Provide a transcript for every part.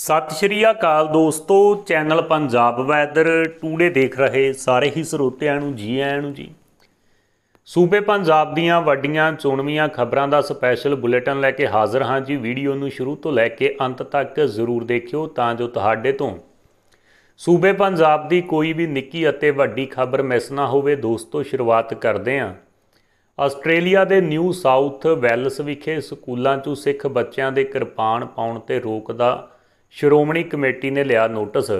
ਸਤਿ ਸ਼੍ਰੀ ਅਕਾਲ ਦੋਸਤੋ channel Punjab weather today ਦੇਖ ਰਹੇ ਸਾਰੇ ਹੀ ਸਰੋਤਿਆਂ ਨੂੰ ਜੀ ਆਇਆਂ ਨੂੰ ਜੀ ਸੂਬੇ ਪੰਜਾਬ ਦੀਆਂ ਵੱਡੀਆਂ ਚੋਣਵੀਆਂ ਖਬਰਾਂ ਦਾ ਸਪੈਸ਼ਲ ਬੁਲੇਟਿਨ ਲੈ ਕੇ ਹਾਜ਼ਰ ਹਾਂ ਜੀ ਵੀਡੀਓ ਨੂੰ ਸ਼ੁਰੂ ਤੋਂ ਲੈ ਕੇ ਅੰਤ ਤੱਕ ਜ਼ਰੂਰ ਦੇਖਿਓ ਤਾਂ ਜੋ ਤੁਹਾਡੇ ਤੋਂ ਸੂਬੇ ਪੰਜਾਬ ਦੀ ਕੋਈ ਵੀ ਨਿੱਕੀ ਅਤੇ ਵੱਡੀ ਖਬਰ ਮਿਸ ਨਾ ਹੋਵੇ ਦੋਸਤੋ ਸ਼ੁਰੂਆਤ ਕਰਦੇ ਹਾਂ ਆਸਟ੍ਰੇਲੀਆ ਦੇ ਨਿਊ ਸਾਊਥ ਵੈਲਸ ਵਿਖੇ ਸਕੂਲਾਂ 'ਚੋਂ ਸਿੱਖ ਬੱਚਿਆਂ ਦੇ ਕਿਰਪਾਨ ਪਾਉਣ ਤੇ ਰੋਕ ਦਾ ਸ਼੍ਰੋਮਣੀ ਕਮੇਟੀ ਨੇ ਲਿਆ ਨੋਟਿਸ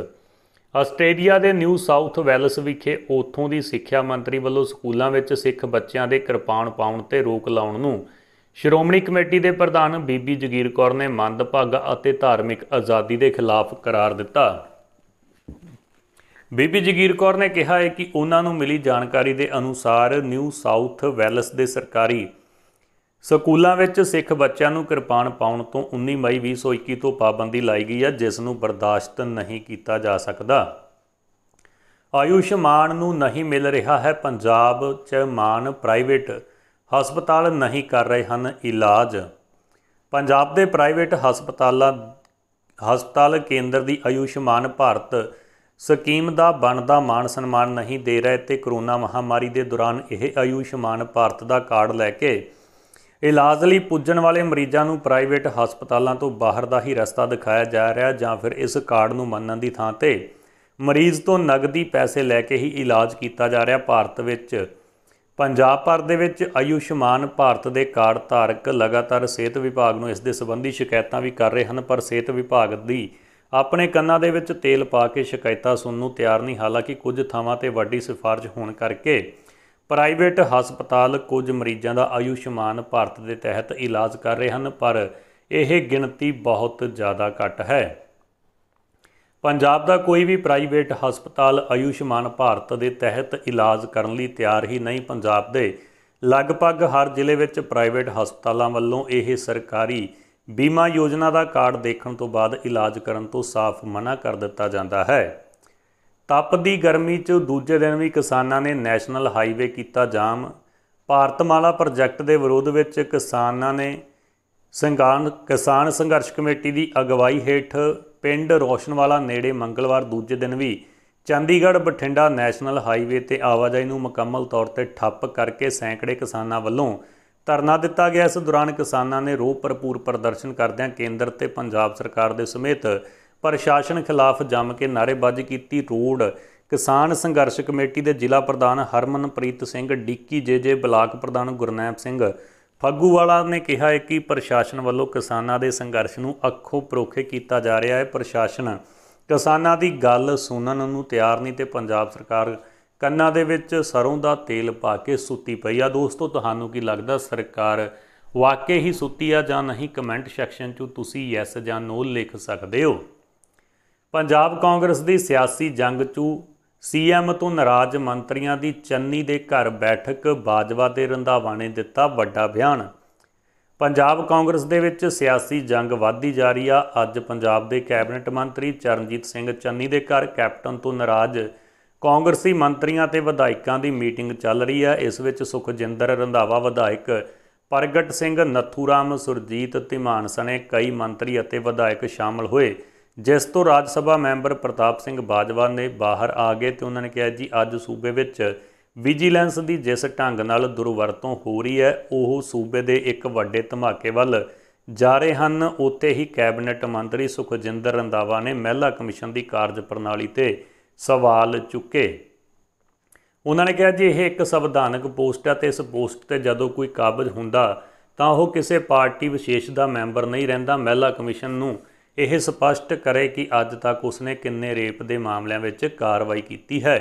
ਆਸਟ੍ਰੇਲੀਆ ਦੇ ਨਿਊ ਸਾਊਥ ਵੈਲਸ ਵਿਖੇ ਉਥੋਂ ਦੀ ਸਿੱਖਿਆ ਮੰਤਰੀ ਵੱਲੋਂ ਸਕੂਲਾਂ ਵਿੱਚ ਸਿੱਖ ਬੱਚਿਆਂ ਦੇ ਕਿਰਪਾਨ ਪਾਉਣ ਤੇ ਰੋਕ ਲਾਉਣ ਨੂੰ ਸ਼੍ਰੋਮਣੀ ਕਮੇਟੀ ਦੇ ਪ੍ਰਧਾਨ ਬੀਬੀ ਜਗੀਰ ਕੌਰ ਨੇ ਮੰਦਭਾਗ ਅਤੇ ਧਾਰਮਿਕ ਆਜ਼ਾਦੀ ਦੇ ਖਿਲਾਫ ਕਰਾਰ ਦਿੱਤਾ ਬੀਬੀ ਜਗੀਰ ਕੌਰ ਨੇ ਕਿਹਾ ਹੈ ਕਿ ਉਹਨਾਂ ਨੂੰ ਮਿਲੀ ਜਾਣਕਾਰੀ ਦੇ ਅਨੁਸਾਰ ਨਿਊ ਸਾਊਥ ਵੈਲਸ ਦੇ ਸਰਕਾਰੀ ਸਕੂਲਾਂ ਵਿੱਚ ਸਿੱਖ ਬੱਚਿਆਂ ਨੂੰ ਕਿਰਪਾਨ ਪਾਉਣ ਤੋਂ 19 ਮਈ 2021 ਤੋਂ ਪਾਬੰਦੀ ਲਾਈ ਗਈ ਹੈ ਜਿਸ ਨੂੰ ਬਰਦਾਸ਼ਤ ਨਹੀਂ ਕੀਤਾ ਜਾ ਸਕਦਾ ਆਯੂਸ਼ਮਾਨ ਨੂੰ ਨਹੀਂ ਮਿਲ ਰਿਹਾ ਹੈ ਪੰਜਾਬ 'ਚ ਮਾਨ ਪ੍ਰਾਈਵੇਟ ਹਸਪਤਾਲ ਨਹੀਂ ਕਰ ਰਹੇ ਹਨ ਇਲਾਜ ਪੰਜਾਬ ਦੇ ਪ੍ਰਾਈਵੇਟ ਹਸਪਤਾਲਾਂ ਹਸਪਤਾਲ ਕੇਂਦਰ ਦੀ ਆਯੂਸ਼ਮਾਨ ਭਾਰਤ ਸਕੀਮ ਦਾ ਬਣਦਾ ਮਾਨ ਸਨਮਾਨ ਨਹੀਂ ਦੇ ਰਹੇ ਤੇ ਕਰੋਨਾ ਮਹਾਮਾਰੀ ਦੇ ਦੌਰਾਨ ਇਹ ਆਯੂਸ਼ਮਾਨ ਭਾਰਤ ਦਾ ਕਾਰਡ ਲੈ ਕੇ ਇਲਾਜ ਲਈ ਪੁੱਜਣ ਵਾਲੇ ਮਰੀਜ਼ਾਂ ਨੂੰ ਪ੍ਰਾਈਵੇਟ ਹਸਪਤਾਲਾਂ ਤੋਂ ਬਾਹਰ ਦਾ ਹੀ ਰਸਤਾ ਦਿਖਾਇਆ ਜਾ ਰਿਹਾ ਜਾਂ ਫਿਰ ਇਸ ਕਾਰਡ ਨੂੰ ਮੰਨਣ ਦੀ ਥਾਂ ਤੇ ਮਰੀਜ਼ ਤੋਂ ਨਗਦੀ ਪੈਸੇ ਲੈ ਕੇ ਹੀ ਇਲਾਜ ਕੀਤਾ ਜਾ ਰਿਹਾ ਭਾਰਤ ਵਿੱਚ ਪੰਜਾਬ ਭਰ ਦੇ ਵਿੱਚ ਆਯੁਸ਼ਮਾਨ ਭਾਰਤ ਦੇ ਕਾਰਡ ਧਾਰਕ ਲਗਾਤਾਰ ਸਿਹਤ ਵਿਭਾਗ ਨੂੰ ਇਸ ਦੇ ਸੰਬੰਧੀ ਸ਼ਿਕਾਇਤਾਂ ਵੀ ਕਰ ਰਹੇ ਹਨ ਪਰ ਸਿਹਤ ਵਿਭਾਗ ਦੀ ਆਪਣੇ ਕੰਨਾਂ ਦੇ ਵਿੱਚ ਤੇਲ ਪਾ ਕੇ ਸ਼ਿਕਾਇਤਾਂ ਸੁਣਨ ਨੂੰ ਤਿਆਰ ਨਹੀਂ ਹਾਲਾਂਕਿ ਕੁਝ ਥਾਵਾਂ ਤੇ ਵੱਡੀ ਸਿਫਾਰਿਸ਼ ਹੋਣ ਕਰਕੇ ਪ੍ਰਾਈਵੇਟ ਹਸਪਤਾਲ ਕੁਝ ਮਰੀਜ਼ਾਂ ਦਾ ਆਯੁਸ਼ਮਾਨ ਭਾਰਤ ਦੇ ਤਹਿਤ ਇਲਾਜ ਕਰ ਰਹੇ ਹਨ ਪਰ ਇਹ ਗਿਣਤੀ ਬਹੁਤ ਜ਼ਿਆਦਾ ਘੱਟ ਹੈ ਪੰਜਾਬ ਦਾ ਕੋਈ ਵੀ ਪ੍ਰਾਈਵੇਟ ਹਸਪਤਾਲ ਆਯੁਸ਼ਮਾਨ ਭਾਰਤ ਦੇ ਤਹਿਤ ਇਲਾਜ ਕਰਨ ਲਈ ਤਿਆਰ ਹੀ ਨਹੀਂ ਪੰਜਾਬ ਦੇ ਲਗਭਗ ਹਰ ਜ਼ਿਲ੍ਹੇ ਵਿੱਚ ਪ੍ਰਾਈਵੇਟ ਹਸਪਤਾਲਾਂ ਵੱਲੋਂ ਇਹ ਸਰਕਾਰੀ ਬੀਮਾ ਯੋਜਨਾ ਦਾ ਕਾਰਡ ਦੇਖਣ ਤੋਂ ਬਾਅਦ ਇਲਾਜ ਕਰਨ ਤੋਂ ਸਾਫ਼ ਮਨਾ ਕਰ ਦਿੱਤਾ ਜਾਂਦਾ ਹੈ ਤਪਦੀ ਗਰਮੀ 'ਚ ਦੂਜੇ ਦਿਨ ਵੀ ਕਿਸਾਨਾਂ ਨੇ ਨੈਸ਼ਨਲ ਹਾਈਵੇ ਕੀਤਾ ਜਾਮ ਭਾਰਤਮਾਲਾ ਪ੍ਰੋਜੈਕਟ ਦੇ ਵਿਰੋਧ ਵਿੱਚ ਕਿਸਾਨਾਂ ਨੇ ਸੰਗਾਨ ਕਿਸਾਨ ਸੰਘਰਸ਼ ਕਮੇਟੀ ਦੀ ਅਗਵਾਈ ਹੇਠ ਪਿੰਡ ਰੋਸ਼ਨਵਾਲਾ ਨੇੜੇ ਮੰਗਲਵਾਰ ਦੂਜੇ ਦਿਨ ਵੀ ਚੰਡੀਗੜ੍ਹ ਬਠਿੰਡਾ ਨੈਸ਼ਨਲ ਹਾਈਵੇ ਤੇ ਆਵਾਜਾਈ ਨੂੰ ਮੁਕੰਮਲ ਤੌਰ ਤੇ ਠੱਪ ਕਰਕੇ ਸੈਂਕੜੇ ਕਿਸਾਨਾਂ ਵੱਲੋਂ ਧਰਨਾ ਦਿੱਤਾ ਗਿਆ ਇਸ ਦੌਰਾਨ ਕਿਸਾਨਾਂ ਨੇ ਰੋਹ ਭਰਪੂਰ ਪ੍ਰਦਰਸ਼ਨ ਕਰਦਿਆਂ ਕੇਂਦਰ ਤੇ ਪੰਜਾਬ ਸਰਕਾਰ ਦੇ ਸਮੇਤ ਪ੍ਰਸ਼ਾਸਨ ਖਿਲਾਫ ਜੰਮ ਕੇ ਨਾਰੇਬਾਜ਼ੀ ਕੀਤੀ ਰੋਡ ਕਿਸਾਨ ਸੰਘਰਸ਼ ਕਮੇਟੀ ਦੇ ਜ਼ਿਲ੍ਹਾ ਪ੍ਰਧਾਨ ਹਰਮਨਪ੍ਰੀਤ ਸਿੰਘ ਡਿੱਕੀ ਜੇਜੇ ਬਲਾਕ ਪ੍ਰਧਾਨ ਗੁਰਨੈਬ ਸਿੰਘ ਫੱਗੂਵਾਲਾ ਨੇ ਕਿਹਾ ਹੈ ਕਿ ਪ੍ਰਸ਼ਾਸਨ ਵੱਲੋਂ ਕਿਸਾਨਾਂ ਦੇ ਸੰਘਰਸ਼ ਨੂੰ ਅੱਖੋਂ ਪਰੋਖੇ ਕੀਤਾ ਜਾ ਰਿਹਾ ਹੈ ਪ੍ਰਸ਼ਾਸਨ ਕਿਸਾਨਾਂ ਦੀ ਗੱਲ ਸੁਣਨ ਨੂੰ ਤਿਆਰ ਨਹੀਂ ਤੇ ਪੰਜਾਬ ਸਰਕਾਰ ਕੰਨਾਂ ਦੇ ਵਿੱਚ ਸਰੋਂ ਦਾ ਤੇਲ ਪਾ ਕੇ ਸੁੱਤੀ ਪਈ ਆ ਦੋਸਤੋ ਤੁਹਾਨੂੰ ਕੀ ਲੱਗਦਾ ਸਰਕਾਰ ਵਾਕਈ ਹੀ ਸੁੱਤੀ ਆ ਜਾਂ ਨਹੀਂ ਕਮੈਂਟ ਸੈਕਸ਼ਨ 'ਚ ਤੁਸੀਂ ਯੈਸ ਜਾਂ ਨੋ ਲਿਖ ਸਕਦੇ ਹੋ ਪੰਜਾਬ ਕਾਂਗਰਸ ਦੀ ਸਿਆਸੀ ਜੰਗ 'ਚ ਸੀਐਮ ਤੋਂ ਨਾਰਾਜ਼ ਮੰਤਰੀਆਂ ਦੀ ਚੰਨੀ ਦੇ ਘਰ ਬੈਠਕ ਬਾਜਵਾ ਦੇ ਰੰਧਾਵਾ ਨੇ ਦਿੱਤਾ ਵੱਡਾ ਬਿਆਨ ਪੰਜਾਬ ਕਾਂਗਰਸ ਦੇ ਵਿੱਚ ਸਿਆਸੀ ਜੰਗ ਵਧਦੀ ਜਾ ਰਹੀ ਆ ਅੱਜ ਪੰਜਾਬ ਦੇ ਕੈਬਨਿਟ ਮੰਤਰੀ ਚਰਨਜੀਤ ਸਿੰਘ ਚੰਨੀ ਦੇ ਘਰ ਕੈਪਟਨ ਤੋਂ ਨਾਰਾਜ਼ ਕਾਂਗਰਸੀ ਮੰਤਰੀਆਂ ਤੇ ਵਿਧਾਇਕਾਂ ਦੀ ਮੀਟਿੰਗ ਚੱਲ ਰਹੀ ਆ ਇਸ ਵਿੱਚ ਸੁਖਜਿੰਦਰ ਰੰਧਾਵਾ ਵਿਧਾਇਕ ਪ੍ਰਗਟ ਸਿੰਘ ਨੱਥੂਰਾਮ ਸੁਰਜੀਤ ਧਿਮਾਨ ਸਣੇ ਕਈ ਮੰਤਰੀ ਅਤੇ ਵਿਧਾਇਕ ਸ਼ਾਮਲ ਹੋਏ ਜਿਸ ਤੋਂ ਰਾਜ ਸਭਾ ਮੈਂਬਰ ਪ੍ਰਤਾਪ ਸਿੰਘ ਬਾਜਵਾ ਨੇ ਬਾਹਰ ਆ ਗਏ ਤੇ ਉਹਨਾਂ ਨੇ ਕਿਹਾ ਜੀ ਅੱਜ ਸੂਬੇ ਵਿੱਚ ਵਿਜੀਲੈਂਸ ਦੀ ਜਿਸ ਢੰਗ ਨਾਲ ਦੁਰਵਰਤੋਂ ਹੋ ਰਹੀ ਹੈ ਉਹ ਸੂਬੇ ਦੇ ਇੱਕ ਵੱਡੇ ਧਮਾਕੇ ਵੱਲ ਜਾ ਰਹੇ ਹਨ ਉੱਤੇ ਹੀ ਕੈਬਨਿਟ ਮੰਤਰੀ ਸੁਖਜਿੰਦਰ ਰੰਦਾਵਾ ਨੇ ਮਹਿਲਾ ਕਮਿਸ਼ਨ ਦੀ ਕਾਰਜਪ੍ਰਣਾਲੀ ਤੇ ਸਵਾਲ ਚੁੱਕੇ ਉਹਨਾਂ ਨੇ ਕਿਹਾ ਜੀ ਇਹ ਇੱਕ ਸੰਵਿਧਾਨਕ ਪੋਸਟ ਹੈ ਤੇ ਇਸ ਪੋਸਟ ਤੇ ਜਦੋਂ ਕੋਈ ਕਾਬਜ਼ ਹੁੰਦਾ ਤਾਂ ਉਹ ਕਿਸੇ ਪਾਰਟੀ ਵਿਸ਼ੇਸ਼ ਦਾ ਮੈਂਬਰ ਨਹੀਂ ਰਹਿੰਦਾ ਮਹਿਲਾ ਕਮਿਸ਼ਨ ਨੂੰ ਇਹ ਸਪਸ਼ਟ ਕਰੇ ਕਿ ਅੱਜ ਤੱਕ ਉਸਨੇ ਕਿੰਨੇ ਰੇਪ ਦੇ ਮਾਮਲਿਆਂ ਵਿੱਚ ਕਾਰਵਾਈ ਕੀਤੀ ਹੈ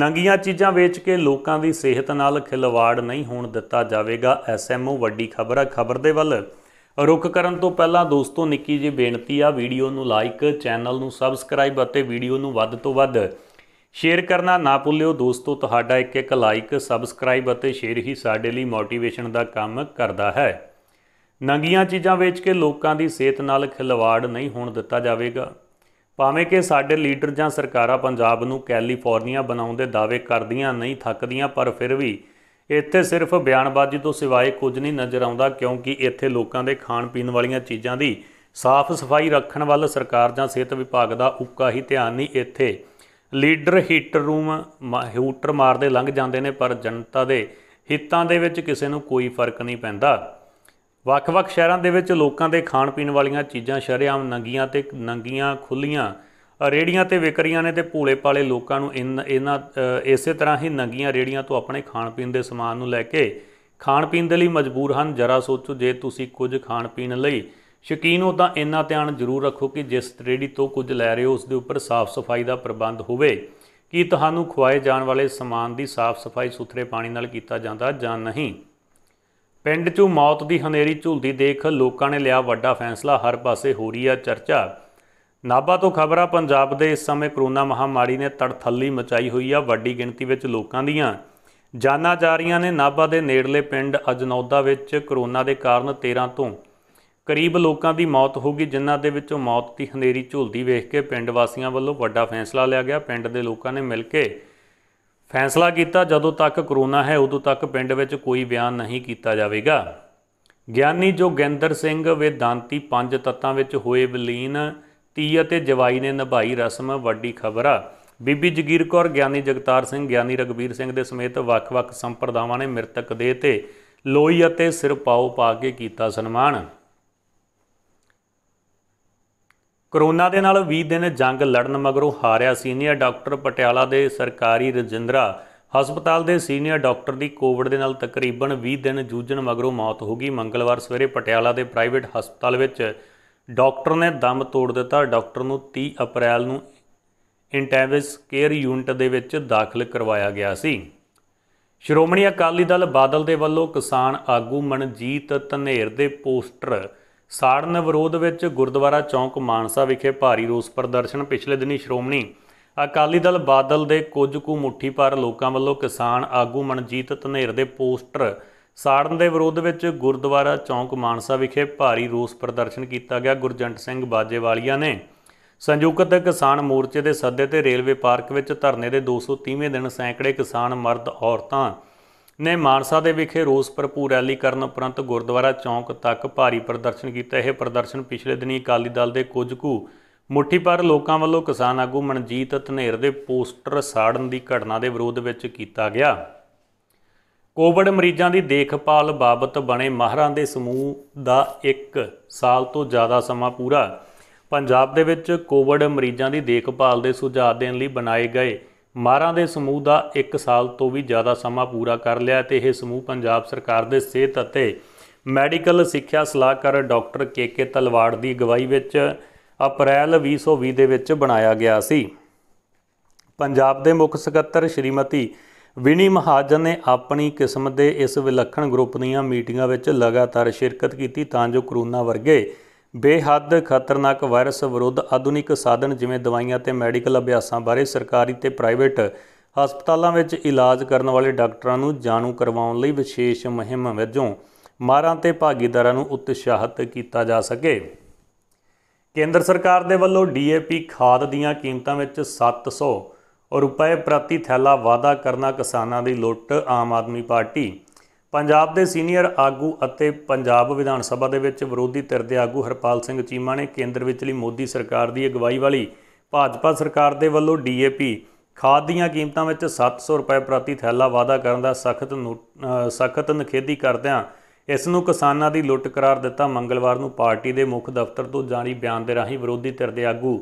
ਨੰਗੀਆਂ ਚੀਜ਼ਾਂ ਵੇਚ ਕੇ ਲੋਕਾਂ ਦੀ ਸਿਹਤ ਨਾਲ ਖਿਲਵਾੜ ਨਹੀਂ ਹੋਣ ਦਿੱਤਾ ਜਾਵੇਗਾ ਐਸਐਮਓ ਵੱਡੀ ਖਬਰ ਹੈ ਖਬਰ ਦੇ ਵੱਲ ਰੁਕ ਕਰਨ ਤੋਂ ਪਹਿਲਾਂ ਦੋਸਤੋ ਨਿੱਕੀ ਜੀ ਬੇਨਤੀ ਆ ਵੀਡੀਓ ਨੂੰ ਲਾਈਕ ਚੈਨਲ ਨੂੰ ਸਬਸਕ੍ਰਾਈਬ ਅਤੇ ਵੀਡੀਓ ਨੂੰ ਵੱਧ ਤੋਂ ਵੱਧ ਸ਼ੇਅਰ ਕਰਨਾ ਨਾ ਭੁੱਲਿਓ ਦੋਸਤੋ ਤੁਹਾਡਾ ਇੱਕ ਇੱਕ ਲਾਈਕ ਸਬਸਕ੍ਰਾਈਬ ਅਤੇ ਸ਼ੇਅਰ ਹੀ ਸਾਡੇ ਲਈ ਮੋਟੀਵੇਸ਼ਨ ਦਾ ਕੰਮ ਕਰਦਾ ਹੈ ਨੰਗੀਆਂ ਚੀਜ਼ਾਂ ਵੇਚ ਕੇ ਲੋਕਾਂ ਦੀ ਸਿਹਤ ਨਾਲ ਖਿਲਵਾੜ ਨਹੀਂ ਹੋਣ ਦਿੱਤਾ ਜਾਵੇਗਾ ਭਾਵੇਂ ਕਿ ਸਾਡੇ ਲੀਡਰ ਜਾਂ ਸਰਕਾਰਾਂ ਪੰਜਾਬ ਨੂੰ ਕੈਲੀਫੋਰਨੀਆ ਬਣਾਉਣ ਦੇ ਦਾਅਵੇ ਕਰਦੀਆਂ ਨਹੀਂ ਥੱਕਦੀਆਂ ਪਰ ਫਿਰ ਵੀ ਇੱਥੇ ਸਿਰਫ ਬਿਆਨਬਾਜ਼ੀ ਤੋਂ ਸਿਵਾਏ ਕੁਝ ਨਹੀਂ ਨਜ਼ਰ ਆਉਂਦਾ ਕਿਉਂਕਿ ਇੱਥੇ ਲੋਕਾਂ ਦੇ ਖਾਣ ਪੀਣ ਵਾਲੀਆਂ ਚੀਜ਼ਾਂ ਦੀ ਸਾਫ਼ ਸਫਾਈ ਰੱਖਣ ਵੱਲ ਸਰਕਾਰ ਜਾਂ ਸਿਹਤ ਵਿਭਾਗ ਦਾ ਉੱਕਾ ਹੀ ਧਿਆਨ ਨਹੀਂ ਇੱਥੇ ਲੀਡਰ ਹੀਟਰ ਰੂਮ ਹੂਟਰ ਮਾਰਦੇ ਲੰਘ ਜਾਂਦੇ ਨੇ ਪਰ ਜਨਤਾ ਦੇ ਹਿੱਤਾਂ ਦੇ ਵਿੱਚ ਕਿਸੇ ਨੂੰ ਕੋਈ ਫਰਕ ਨਹੀਂ ਪੈਂਦਾ ਵੱਖ-ਵੱਖ ਸ਼ਹਿਰਾਂ ਦੇ ਵਿੱਚ ਲੋਕਾਂ ਦੇ ਖਾਣ ਪੀਣ ਵਾਲੀਆਂ ਚੀਜ਼ਾਂ ਸ਼ਰਿਆਮ ਨੰਗੀਆਂ ਤੇ ਨੰਗੀਆਂ ਖੁੱਲੀਆਂ ਰੇੜੀਆਂ ਤੇ ਵਿਕਰੀਆਂ ਨੇ ਤੇ ਭੂਲੇ ਪਾਲੇ ਲੋਕਾਂ ਨੂੰ ਇਹਨਾਂ ਇਸੇ ਤਰ੍ਹਾਂ ਹੀ ਨੰਗੀਆਂ ਰੇੜੀਆਂ ਤੋਂ ਆਪਣੇ ਖਾਣ ਪੀਣ ਦੇ ਸਮਾਨ ਨੂੰ ਲੈ ਕੇ ਖਾਣ ਪੀਣ ਦੇ ਲਈ ਮਜਬੂਰ ਹਨ ਜਰਾ ਸੋਚੋ ਜੇ ਤੁਸੀਂ ਕੁਝ ਖਾਣ ਪੀਣ ਲਈ ਸ਼ਕੀਨ ਹੋ ਤਾਂ ਇਹਨਾਂ ਧਿਆਨ ਜ਼ਰੂਰ ਰੱਖੋ ਕਿ ਜਿਸ ਰੇੜੀ ਤੋਂ ਕੁਝ ਲੈ ਰਹੇ ਹੋ ਉਸ ਦੇ ਉੱਪਰ ਸਾਫ਼ ਸਫਾਈ ਦਾ ਪ੍ਰਬੰਧ ਹੋਵੇ ਕੀ ਤੁਹਾਨੂੰ ਖਵਾਏ ਜਾਣ ਵਾਲੇ ਸਮਾਨ ਦੀ ਸਾਫ਼ ਸਫਾਈ ਸੁਥਰੇ ਪਾਣੀ ਨਾਲ ਕੀਤਾ ਜਾਂਦਾ ਜਾਂ ਨਹੀਂ ਪਿੰਡ 'ਚੋਂ ਮੌਤ ਦੀ ਹਨੇਰੀ ਝੁਲਦੀ ਦੇਖ ਲੋਕਾਂ ਨੇ ਲਿਆ ਵੱਡਾ ਫੈਸਲਾ ਹਰ ਪਾਸੇ ਹੋ ਰਹੀ ਆ ਚਰਚਾ ਨਾਬਾ ਤੋਂ ਖਬਰਾਂ ਪੰਜਾਬ ਦੇ ਇਸ ਸਮੇਂ ਕਰੋਨਾ ਮਹਾਮਾਰੀ ਨੇ ਤੜਥੱਲੀ ਮਚਾਈ ਹੋਈ ਆ ਵੱਡੀ ਗਿਣਤੀ ਵਿੱਚ ਲੋਕਾਂ ਦੀਆਂ ਜਾਨਾਂ ਜਾ ਰਹੀਆਂ ਨੇ ਨਾਬਾ ਦੇ ਨੇੜਲੇ ਪਿੰਡ ਅਜਨੌਦਾ ਵਿੱਚ ਕਰੋਨਾ ਦੇ ਕਾਰਨ 13 ਤੋਂ ਕਰੀਬ ਲੋਕਾਂ ਦੀ ਮੌਤ ਹੋ ਗਈ ਜਿਨ੍ਹਾਂ ਦੇ ਵਿੱਚੋਂ ਮੌਤ ਦੀ ਹਨੇਰੀ ਝੁਲਦੀ ਵੇਖ ਕੇ ਪਿੰਡ ਵਾਸੀਆਂ ਵੱਲੋਂ ਵੱਡਾ ਫੈਸਲਾ ਲਿਆ ਗਿਆ ਪਿੰਡ ਦੇ ਲੋਕਾਂ ਨੇ ਮਿਲ ਕੇ ਫੈਸਲਾ ਕੀਤਾ ਜਦੋਂ ਤੱਕ ਕਰੋਨਾ ਹੈ ਉਦੋਂ ਤੱਕ ਪਿੰਡ ਵਿੱਚ ਕੋਈ ਬਿਆਨ ਨਹੀਂ ਕੀਤਾ ਜਾਵੇਗਾ ਗਿਆਨੀ ਜੋਗਿੰਦਰ ਸਿੰਘ ਵੇਦਾਂਤੀ ਪੰਜ ਤੱਤਾਂ ਵਿੱਚ ਹੋਏ ਵਿਲੀਨ ਤੀ ਅਤੇ ਜਵਾਈ ਨੇ ਨਿਭਾਈ ਰਸਮ ਵੱਡੀ ਖਬਰ ਆ ਬੀਬੀ ਜਗੀਰ ਕੌਰ ਗਿਆਨੀ ਜਗਤਾਰ ਸਿੰਘ ਗਿਆਨੀ ਰਗਵੀਰ ਸਿੰਘ ਦੇ ਸਮੇਤ ਵੱਖ-ਵੱਖ ਸੰਪਰਦਾਵਾਂ ਨੇ ਮਿਰਤਕ ਦੇ ਤੇ ਲੋਈ ਅਤੇ ਸਿਰ ਪਾਉ ਪਾ ਕੇ ਕੀਤਾ ਸਨਮਾਨ ਕਰੋਨਾ ਦੇ ਨਾਲ 20 ਦਿਨ ਜੰਗ ਲੜਨ ਮਗਰੋਂ ਹਾਰਿਆ ਸੀਨੀਅਰ ਡਾਕਟਰ ਪਟਿਆਲਾ ਦੇ ਸਰਕਾਰੀ ਰਜਿੰਦਰਾ ਹਸਪਤਾਲ ਦੇ ਸੀਨੀਅਰ ਡਾਕਟਰ ਦੀ ਕੋਵਿਡ ਦੇ ਨਾਲ ਤਕਰੀਬਨ 20 ਦਿਨ ਜੂਝਣ ਮਗਰੋਂ ਮੌਤ ਹੋ ਗਈ ਮੰਗਲਵਾਰ ਸਵੇਰੇ ਪਟਿਆਲਾ ਦੇ ਪ੍ਰਾਈਵੇਟ ਹਸਪਤਾਲ ਵਿੱਚ ਡਾਕਟਰ ਨੇ ਦਮ ਤੋੜ ਦਿੱਤਾ ਡਾਕਟਰ ਨੂੰ 30 ਅਪ੍ਰੈਲ ਨੂੰ ਇੰਟੈਂਸਿਵ ਕੇਅਰ ਯੂਨਿਟ ਦੇ ਵਿੱਚ ਦਾਖਲ ਕਰਵਾਇਆ ਗਿਆ ਸੀ ਸ਼੍ਰੋਮਣੀ ਅਕਾਲੀ ਦਲ ਬਾਦਲ ਦੇ ਵੱਲੋਂ ਕਿਸਾਨ ਆਗੂ ਮਨਜੀਤ ਧਨੇਰ ਦੇ ਪੋਸਟਰ ਸਾੜਨ ਵਿਰੋਧ ਵਿੱਚ ਗੁਰਦੁਆਰਾ ਚੌਂਕ ਮਾਨਸਾ ਵਿਖੇ ਭਾਰੀ ਰੋਸ ਪ੍ਰਦਰਸ਼ਨ ਪਿਛਲੇ ਦਿਨੀ ਸ਼੍ਰੋਮਣੀ ਅਕਾਲੀ ਦਲ ਬਾਦਲ ਦੇ ਕੁਝ ਕੁ ਮੁੱਠੀ ਪਰ ਲੋਕਾਂ ਵੱਲੋਂ ਕਿਸਾਨ ਆਗੂ ਮਨਜੀਤ ਧਨੇਰ ਦੇ ਪੋਸਟਰ ਸਾੜਨ ਦੇ ਵਿਰੋਧ ਵਿੱਚ ਗੁਰਦੁਆਰਾ ਚੌਂਕ ਮਾਨਸਾ ਵਿਖੇ ਭਾਰੀ ਰੋਸ ਪ੍ਰਦਰਸ਼ਨ ਕੀਤਾ ਗਿਆ ਗੁਰਜੰਟ ਸਿੰਘ ਬਾਜੇਵਾਲੀਆ ਨੇ ਸੰਯੁਕਤ ਕਿਸਾਨ ਮੋਰਚੇ ਦੇ ਸੱਦੇ ਤੇ ਰੇਲਵੇ ਪਾਰਕ ਵਿੱਚ ਧਰਨੇ ਦੇ 230ਵੇਂ ਦਿਨ ਸੈਂਕੜੇ ਕਿਸਾਨ ਮਰਦ ਔਰਤਾਂ ਨੇ ਮਾਨਸਾ ਦੇ ਵਿਖੇ ਰੋਸ ਭਰਪੂਰ ਰੈਲੀ ਕਰਨ ਉਪਰੰਤ ਗੁਰਦੁਆਰਾ ਚੌਂਕ ਤੱਕ ਭਾਰੀ ਪ੍ਰਦਰਸ਼ਨ ਕੀਤਾ ਇਹ ਪ੍ਰਦਰਸ਼ਨ ਪਿਛਲੇ ਦਿਨੀ ਅਕਾਲੀ ਦਲ ਦੇ ਕੁਝ ਕੁ ਮੁੱਠੀ ਪਰ ਲੋਕਾਂ ਵੱਲੋਂ ਕਿਸਾਨ ਆਗੂ ਮਨਜੀਤ ਧਨੇਰ ਦੇ ਪੋਸਟਰ ਸਾੜਨ ਦੀ ਘਟਨਾ ਦੇ ਵਿਰੋਧ ਵਿੱਚ ਕੀਤਾ ਗਿਆ ਕੋਵਿਡ ਮਰੀਜ਼ਾਂ ਦੀ ਦੇਖਭਾਲ ਬਾਬਤ ਬਣੇ ਮਾਹਰਾਂ ਦੇ ਸਮੂਹ ਦਾ 1 ਸਾਲ ਤੋਂ ਜ਼ਿਆਦਾ ਸਮਾਂ ਪੂਰਾ ਪੰਜਾਬ ਦੇ ਵਿੱਚ ਕੋਵਿਡ ਮਰੀਜ਼ਾਂ ਦੀ ਦੇਖਭਾਲ ਦੇ ਸੁਝਾਅ ਦੇਣ ਲਈ ਬਣਾਏ ਗਏ ਮਾਰਾਂ ਦੇ ਸਮੂਹ ਦਾ 1 ਸਾਲ ਤੋਂ ਵੀ ਜ਼ਿਆਦਾ ਸਮਾਂ ਪੂਰਾ ਕਰ ਲਿਆ ਤੇ ਇਹ ਸਮੂਹ ਪੰਜਾਬ ਸਰਕਾਰ ਦੇ ਸਿਹਤ ਅਤੇ ਮੈਡੀਕਲ ਸਿੱਖਿਆ ਸਲਾਹਕਾਰ ਡਾਕਟਰ ਕੇਕੇ ਤਲਵਾੜ ਦੀ ਅਗਵਾਈ ਵਿੱਚ ਅਪ੍ਰੈਲ 2020 ਦੇ ਵਿੱਚ ਬਣਾਇਆ ਗਿਆ ਸੀ ਪੰਜਾਬ ਦੇ ਮੁੱਖ ਸਕੱਤਰ ਸ਼੍ਰੀਮਤੀ ਵਿਨੀ ਮਹਾਜਨ ਨੇ ਆਪਣੀ ਕਿਸਮ ਦੇ ਇਸ ਵਿਲੱਖਣ ਗਰੁੱਪ ਦੀਆਂ ਮੀਟਿੰਗਾਂ ਵਿੱਚ ਲਗਾਤਾਰ ਸ਼ਿਰਕਤ ਕੀਤੀ ਤਾਂ ਜੋ ਕਰੋਨਾ ਵਰਗੇ ਬੇਹੱਦ ਖਤਰਨਾਕ ਵਾਇਰਸ ਵਿਰੁੱਧ ਆਧੁਨਿਕ ਸਾਧਨ ਜਿਵੇਂ ਦਵਾਈਆਂ ਤੇ ਮੈਡੀਕਲ ਅਭਿਆਸਾਂ ਬਾਰੇ ਸਰਕਾਰੀ ਤੇ ਪ੍ਰਾਈਵੇਟ ਹਸਪਤਾਲਾਂ ਵਿੱਚ ਇਲਾਜ ਕਰਨ ਵਾਲੇ ਡਾਕਟਰਾਂ ਨੂੰ ਜਾਣੂ ਕਰਵਾਉਣ ਲਈ ਵਿਸ਼ੇਸ਼ ਮਹਿੰਮ ਵਜੋਂ ਮਾਰਾਂ ਤੇ ਭਾਗੀਦਾਰਾਂ ਨੂੰ ਉਤਸ਼ਾਹਤ ਕੀਤਾ ਜਾ ਸਕੇ ਕੇਂਦਰ ਸਰਕਾਰ ਦੇ ਵੱਲੋਂ ਡੀਏਪੀ ਖਾਦ ਦੀਆਂ ਕੀਮਤਾਂ ਵਿੱਚ 700 ਰੁਪਏ ਪ੍ਰਤੀ ਥੈਲਾ ਵਾਅਦਾ ਕਰਨਾ ਕਿਸਾਨਾਂ ਦੀ ਲੁੱਟ ਆਮ ਆਦਮੀ ਪਾਰਟੀ ਪੰਜਾਬ ਦੇ ਸੀਨੀਅਰ ਆਗੂ ਅਤੇ ਪੰਜਾਬ ਵਿਧਾਨ ਸਭਾ ਦੇ ਵਿੱਚ ਵਿਰੋਧੀ ਧਿਰ ਦੇ ਆਗੂ ਹਰਪਾਲ ਸਿੰਘ ਚੀਮਾ ਨੇ ਕੇਂਦਰ ਵਿੱਚਲੀ ਮੋਦੀ ਸਰਕਾਰ ਦੀ ਅਗਵਾਈ ਵਾਲੀ ਭਾਜਪਾ ਸਰਕਾਰ ਦੇ ਵੱਲੋਂ ਡੀਏਪੀ ਖਾਦ ਦੀਆਂ ਕੀਮਤਾਂ ਵਿੱਚ 700 ਰੁਪਏ ਪ੍ਰਤੀ ਥੈਲਾ ਵਾਅਦਾ ਕਰਨ ਦਾ ਸਖਤ ਸਖਤ ਨਖੇਦੀ ਕਰਦਿਆਂ ਇਸ ਨੂੰ ਕਿਸਾਨਾਂ ਦੀ ਲੁੱਟ ਕਰਾਰ ਦਿੱਤਾ ਮੰਗਲਵਾਰ ਨੂੰ ਪਾਰਟੀ ਦੇ ਮੁੱਖ ਦਫ਼ਤਰ ਤੋਂ ਜਾਰੀ ਬਿਆਨ ਦੇ ਰਾਹੀਂ ਵਿਰੋਧੀ ਧਿਰ ਦੇ ਆਗੂ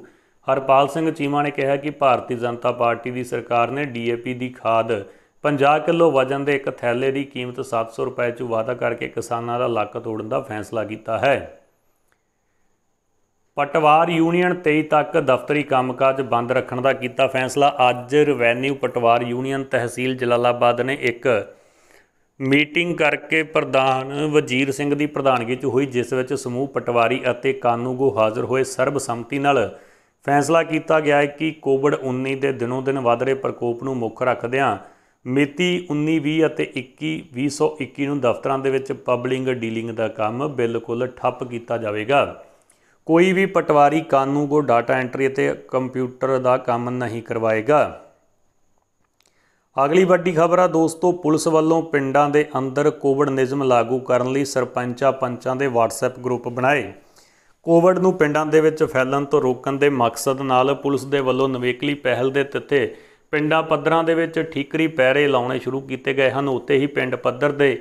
ਹਰਪਾਲ ਸਿੰਘ ਚੀਮਾ ਨੇ ਕਿਹਾ ਕਿ ਭਾਰਤੀ ਜਨਤਾ ਪਾਰਟੀ ਦੀ ਸਰਕਾਰ ਨੇ ਡੀਏਪੀ ਦੀ ਖਾਦ 50 ਕਿਲੋ ਵਜਨ ਦੇ ਇੱਕ ਥੈਲੇ ਦੀ ਕੀਮਤ 700 ਰੁਪਏ 'ਚ ਵਾਅਦਾ ਕਰਕੇ ਕਿਸਾਨਾਂ ਦਾ ਲੱਕ ਤੋੜਨ ਦਾ ਫੈਸਲਾ ਕੀਤਾ ਹੈ ਪਟਵਾਰ ਯੂਨੀਅਨ 23 ਤੱਕ ਦਫ਼ਤਰੀ ਕੰਮਕਾਜ ਬੰਦ ਰੱਖਣ ਦਾ ਕੀਤਾ ਫੈਸਲਾ ਅੱਜ ਰਵੈਨਿਊ ਪਟਵਾਰ ਯੂਨੀਅਨ ਤਹਿਸੀਲ ਜਲਾਲਾਬਾਦ ਨੇ ਇੱਕ ਮੀਟਿੰਗ ਕਰਕੇ ਪ੍ਰਧਾਨ ਵਜੀਰ ਸਿੰਘ ਦੀ ਪ੍ਰਧਾਨਗੀ 'ਚ ਹੋਈ ਜਿਸ ਵਿੱਚ ਸਮੂਹ ਪਟਵਾਰੀ ਅਤੇ ਕਾਨੂੰਗੋ ਹਾਜ਼ਰ ਹੋਏ ਸਰਬਸੰਮਤੀ ਨਾਲ ਫੈਸਲਾ ਕੀਤਾ ਗਿਆ ਹੈ ਕਿ ਕੋਵਿਡ-19 ਦੇ ਦਿਨੋਂ-ਦਿਨ ਵਧ ਰਹੇ ਪ੍ਰਕੋਪ ਨੂੰ ਮੁੱਖ ਰੱਖਦਿਆਂ ਮਿਤੀ 19-20 ਅਤੇ 21 2021 ਨੂੰ ਦਫ਼ਤਰਾਂ ਦੇ ਵਿੱਚ ਪਬਲਿੰਗ ਡੀਲਿੰਗ ਦਾ ਕੰਮ ਬਿਲਕੁਲ ਠੱਪ ਕੀਤਾ ਜਾਵੇਗਾ ਕੋਈ ਵੀ ਪਟਵਾਰੀ ਕਾਨੂੰਨ ਕੋ ਡਾਟਾ ਐਂਟਰੀ ਅਤੇ ਕੰਪਿਊਟਰ ਦਾ ਕੰਮ ਨਹੀਂ ਕਰਵਾਏਗਾ ਅਗਲੀ ਵੱਡੀ ਖਬਰ ਆ ਦੋਸਤੋ ਪੁਲਿਸ ਵੱਲੋਂ ਪਿੰਡਾਂ ਦੇ ਅੰਦਰ ਕੋਵਿਡ ਨਿਯਮ ਲਾਗੂ ਕਰਨ ਲਈ ਸਰਪੰਚਾਂ ਪੰਚਾਂ ਦੇ WhatsApp ਗਰੁੱਪ ਬਣਾਏ ਕੋਵਿਡ ਨੂੰ ਪਿੰਡਾਂ ਦੇ ਵਿੱਚ ਫੈਲਣ ਤੋਂ ਰੋਕਣ ਦੇ ਮਕਸਦ ਨਾਲ ਪੁਲਿਸ ਦੇ ਵੱਲੋਂ ਨਵੇਕਲੀ ਪਹਿਲ ਦੇ ਤਹਿਤ ਪਿੰਡਾਂ ਪੱਧਰਾਂ ਦੇ ਵਿੱਚ ਠੀਕਰੀ ਪੈਰੇ ਲਾਉਣੇ ਸ਼ੁਰੂ ਕੀਤੇ ਗਏ ਹਨ ਉੱਤੇ ਹੀ ਪਿੰਡ ਪੱਧਰ ਦੇ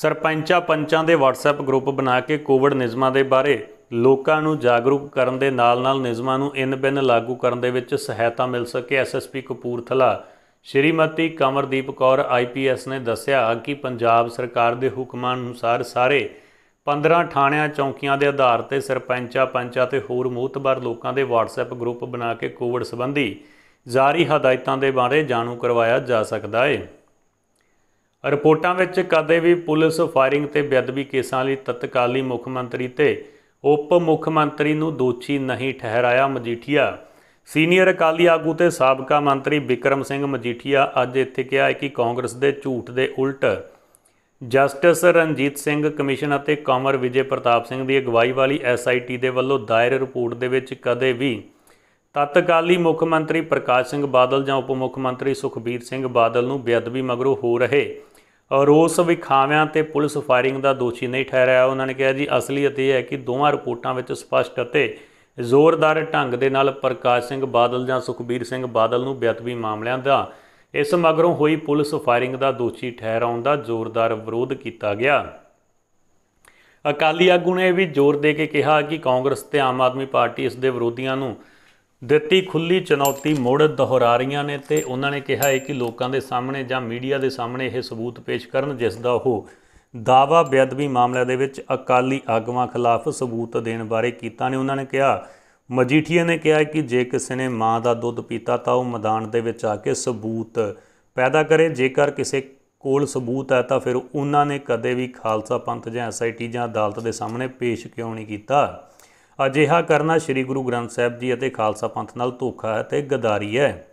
ਸਰਪੰਚਾਂ ਪੰਚਾਂ ਦੇ WhatsApp ਗਰੁੱਪ ਬਣਾ ਕੇ ਕੋਵਿਡ ਨਿਯਮਾਂ ਦੇ ਬਾਰੇ ਲੋਕਾਂ ਨੂੰ ਜਾਗਰੂਕ ਕਰਨ ਦੇ ਨਾਲ-ਨਾਲ ਨਿਯਮਾਂ ਨੂੰ ਇਨ-ਬਿਨ ਲਾਗੂ ਕਰਨ ਦੇ ਵਿੱਚ ਸਹਾਇਤਾ ਮਿਲ ਸਕੇ ਐਸਐਸਪੀ ਕਪੂਰਥਲਾ ਸ਼੍ਰੀਮਤੀ ਕਮਰਦੀਪ ਕੌਰ ਆਈਪੀਐਸ ਨੇ ਦੱਸਿਆ ਕਿ ਪੰਜਾਬ ਸਰਕਾਰ ਦੇ ਹੁਕਮਾਂ ਅਨੁਸਾਰ ਸਾਰੇ 15 ਥਾਣਿਆਂ ਚੌਂਕੀਆਂ ਦੇ ਆਧਾਰ ਤੇ ਸਰਪੰਚਾਂ ਪੰਚਾਂ ਤੇ ਹੋਰ ਮੂਤਬਰ ਲੋਕਾਂ ਦੇ WhatsApp ਗਰੁੱਪ ਬਣਾ ਕੇ ਕੋਵਿਡ ਸੰਬੰਧੀ ਜਾਰੀ ਹਦਾਇਤਾਂ ਦੇ ਬਾਰੇ ਜਾਣੂ ਕਰਵਾਇਆ ਜਾ ਸਕਦਾ ਹੈ ਰਿਪੋਰਟਾਂ ਵਿੱਚ ਕਦੇ ਵੀ ਪੁਲਿਸ ਫਾਇਰਿੰਗ ਤੇ ਬੇਅਦਬੀ ਕੇਸਾਂ ਲਈ ਤਤਕਾਲੀ ਮੁੱਖ ਮੰਤਰੀ ਤੇ ਉਪ ਮੁੱਖ ਮੰਤਰੀ ਨੂੰ ਦੋਸ਼ੀ ਨਹੀਂ ਠਹਿਰਾਇਆ ਮਜੀਠੀਆ ਸੀਨੀਅਰ ਅਕਾਲੀ ਆਗੂ ਤੇ ਸਾਬਕਾ ਮੰਤਰੀ ਵਿਕਰਮ ਸਿੰਘ ਮਜੀਠੀਆ ਅੱਜ ਇੱਥੇ ਕਿਹਾ ਹੈ ਕਿ ਕਾਂਗਰਸ ਦੇ ਝੂਠ ਦੇ ਉਲਟ ਜਸਟਿਸ ਰਣਜੀਤ ਸਿੰਘ ਕਮਿਸ਼ਨ ਅਤੇ ਕਾਮਰ ਵਿਜੇ ਪ੍ਰਤਾਪ ਸਿੰਘ ਦੀ ਅਗਵਾਈ ਵਾਲੀ ਐਸਆਈਟੀ ਦੇ ਵੱਲੋਂ ਦਾਇਰ ਰਿਪੋਰਟ ਦੇ ਵਿੱਚ ਕਦੇ ਵੀ ਤਤਕਾਲੀ ਮੁੱਖ ਮੰਤਰੀ ਪ੍ਰਕਾਸ਼ ਸਿੰਘ ਬਾਦਲ ਜਾਂ ਉਪ ਮੁੱਖ ਮੰਤਰੀ ਸੁਖਬੀਰ ਸਿੰਘ ਬਾਦਲ ਨੂੰ ਬੇਅਦਬੀ ਮਗਰੋਂ ਹੋ ਰਹੇ ਰੋਸ ਵਿਖਾਵਿਆਂ ਤੇ ਪੁਲਿਸ ਫਾਇਰਿੰਗ ਦਾ ਦੋਸ਼ੀ ਨਹੀਂ ਠਹਿਰਾਇਆ ਉਹਨਾਂ ਨੇ ਕਿਹਾ ਜੀ ਅਸਲੀਅਤ ਇਹ ਹੈ ਕਿ ਦੋਵਾਂ ਰਿਪੋਰਟਾਂ ਵਿੱਚ ਸਪਸ਼ਟ ਅਤੇ ਜ਼ੋਰਦਾਰ ਢੰਗ ਦੇ ਨਾਲ ਪ੍ਰਕਾਸ਼ ਸਿੰਘ ਬਾਦਲ ਜਾਂ ਸੁਖਬੀਰ ਸਿੰਘ ਬਾਦਲ ਨੂੰ ਬੇਅਦਬੀ ਮਾਮਲਿਆਂ ਦਾ ਇਸ ਮਗਰੋਂ ਹੋਈ ਪੁਲਿਸ ਫਾਇਰਿੰਗ ਦਾ ਦੋਸ਼ੀ ਠਹਿਰਾਉਣ ਦਾ ਜ਼ੋਰਦਾਰ ਵਿਰੋਧ ਕੀਤਾ ਗਿਆ ਅਕਾਲੀ ਆਗੂ ਨੇ ਵੀ ਜ਼ੋਰ ਦੇ ਕੇ ਕਿਹਾ ਕਿ ਕਾਂਗਰਸ ਤੇ ਆਮ ਆਦਮੀ ਪਾਰਟੀ ਇਸ ਦੇ ਵਿਰੋਧੀਆਂ ਨੂੰ ਦਿੱਤੀ ਖੁੱਲੀ ਚੁਣੌਤੀ ਮੋੜ ਦੁਹਰਾ ਰਹੀਆਂ ਨੇ ਤੇ ਉਹਨਾਂ ਨੇ ਕਿਹਾ ਹੈ ਕਿ ਲੋਕਾਂ ਦੇ ਸਾਹਮਣੇ ਜਾਂ ਮੀਡੀਆ ਦੇ ਸਾਹਮਣੇ ਇਹ ਸਬੂਤ ਪੇਸ਼ ਕਰਨ ਜਿਸ ਦਾ ਉਹ ਦਾਵਾ ਬੇਅਦਬੀ ਮਾਮਲੇ ਦੇ ਵਿੱਚ ਅਕਾਲੀ ਆਗੂਆਂ ਖਿਲਾਫ ਸਬੂਤ ਦੇਣ ਬਾਰੇ ਕੀਤਾ ਨੇ ਉਹਨਾਂ ਨੇ ਕਿਹਾ ਮਜੀਠੀਆ ਨੇ ਕਿਹਾ ਕਿ ਜੇ ਕਿਸੇ ਨੇ ਮਾਂ ਦਾ ਦੁੱਧ ਪੀਤਾ ਤਾਂ ਉਹ ਮੈਦਾਨ ਦੇ ਵਿੱਚ ਆ ਕੇ ਸਬੂਤ ਪੈਦਾ ਕਰੇ ਜੇਕਰ ਕਿਸੇ ਕੋਲ ਸਬੂਤ ਹੈ ਤਾਂ ਫਿਰ ਉਹਨਾਂ ਨੇ ਕਦੇ ਵੀ ਖਾਲਸਾ ਪੰਥ ਜਾਂ ਐਸਆਈਟੀ ਜਾਂ ਅਦਾਲਤ ਦੇ ਸਾਹਮਣੇ ਪੇਸ਼ ਕਿਉਂ ਨਹੀਂ ਕੀਤਾ ਅਜਿਹਾ ਕਰਨਾ ਸ੍ਰੀ ਗੁਰੂ ਗ੍ਰੰਥ ਸਾਹਿਬ ਜੀ ਅਤੇ ਖਾਲਸਾ ਪੰਥ ਨਾਲ ਧੋਖਾ ਹੈ ਤੇ ਗਦਾਰੀ ਹੈ